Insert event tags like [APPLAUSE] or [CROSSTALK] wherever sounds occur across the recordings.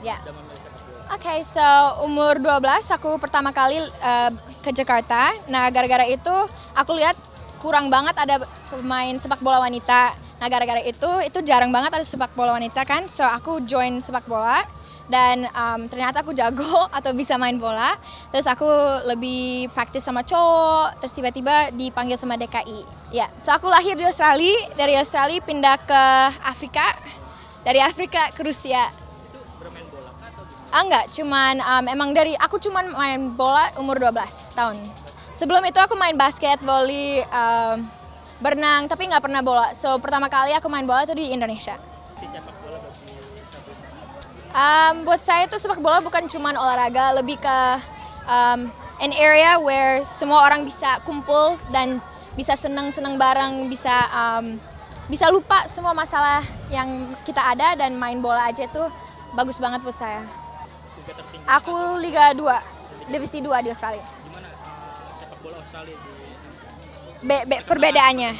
Ya. Yeah. Oke, okay, so umur 12 aku pertama kali uh, ke Jakarta. Nah, gara-gara itu aku lihat kurang banget ada pemain sepak bola wanita. Nah, gara-gara itu itu jarang banget ada sepak bola wanita kan. So aku join sepak bola dan um, ternyata aku jago [LAUGHS] atau bisa main bola. Terus aku lebih praktis sama cowok, terus tiba-tiba dipanggil sama DKI. Ya, yeah. so aku lahir di Australia, dari Australia pindah ke Afrika, dari Afrika ke Rusia. Ah enggak, cuman um, emang dari aku cuman main bola umur 12 tahun. Sebelum itu aku main basket, voli, um, berenang, tapi nggak pernah bola. So pertama kali aku main bola itu di Indonesia. Um, buat saya itu sepak bola bukan cuma olahraga, lebih ke um, an area where semua orang bisa kumpul dan bisa seneng-seneng bareng, bisa um, bisa lupa semua masalah yang kita ada dan main bola aja tuh bagus banget buat saya. Aku Liga 2, divisi 2 di Australia. Gimana eh, sepak bola Australia di be, perbedaannya.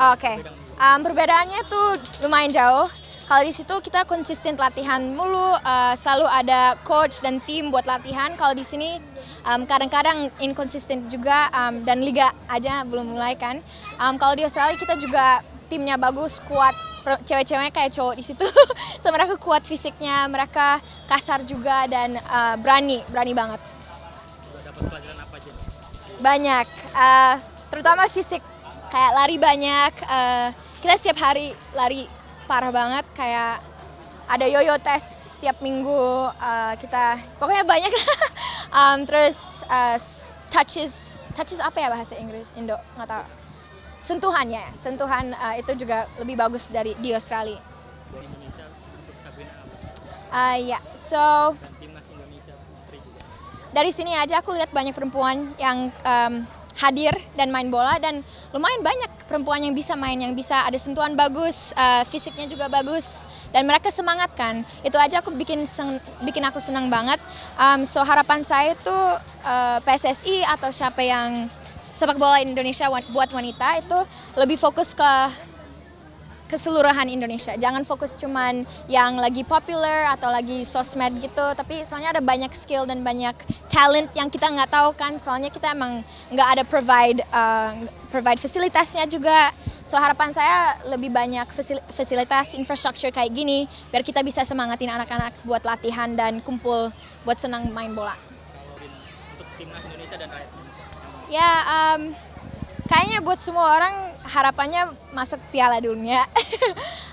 Oh, Oke. Okay. Um, perbedaannya tuh lumayan jauh. Kalau di situ kita konsisten latihan mulu, uh, selalu ada coach dan tim buat latihan. Kalau di sini um, kadang-kadang inkonsisten juga um, dan liga aja belum mulai kan. Um, kalau di Australia kita juga timnya bagus, kuat cewek cewek kayak cowok di situ. [LAUGHS] so mereka kuat fisiknya, mereka kasar juga dan uh, berani, berani banget. Banyak, uh, terutama fisik. Kayak lari banyak. Uh, kita setiap hari lari parah banget. Kayak ada yoyo tes setiap minggu. Uh, kita pokoknya banyak. um, [LAUGHS] terus uh, touches, touches apa ya bahasa Inggris Indo nggak tahu sentuhannya, sentuhan uh, itu juga lebih bagus dari di Australia. Dari eh, ya, so dari sini aja aku lihat banyak perempuan yang um, hadir dan main bola dan lumayan banyak perempuan yang bisa main yang bisa ada sentuhan bagus uh, fisiknya juga bagus dan mereka semangat kan itu aja aku bikin seng, bikin aku senang banget um, so harapan saya itu uh, PSSI atau siapa yang sepak bola Indonesia buat wanita itu lebih fokus ke keseluruhan Indonesia. Jangan fokus cuman yang lagi populer atau lagi sosmed gitu, tapi soalnya ada banyak skill dan banyak talent yang kita nggak tahu kan. Soalnya kita emang nggak ada provide uh, provide fasilitasnya juga. So harapan saya lebih banyak fasilitas infrastruktur kayak gini biar kita bisa semangatin anak-anak buat latihan dan kumpul buat senang main bola. Untuk timnas Indonesia dan rakyat. Ya, um, kayaknya buat semua orang harapannya masuk Piala Dunia.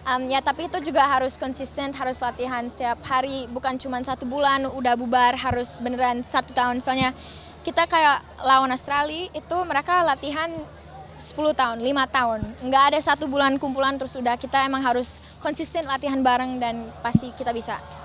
um, [LAUGHS] ya, tapi itu juga harus konsisten, harus latihan setiap hari, bukan cuma satu bulan udah bubar, harus beneran satu tahun. Soalnya kita kayak lawan Australia itu mereka latihan 10 tahun, lima tahun. Nggak ada satu bulan kumpulan terus udah kita emang harus konsisten latihan bareng dan pasti kita bisa.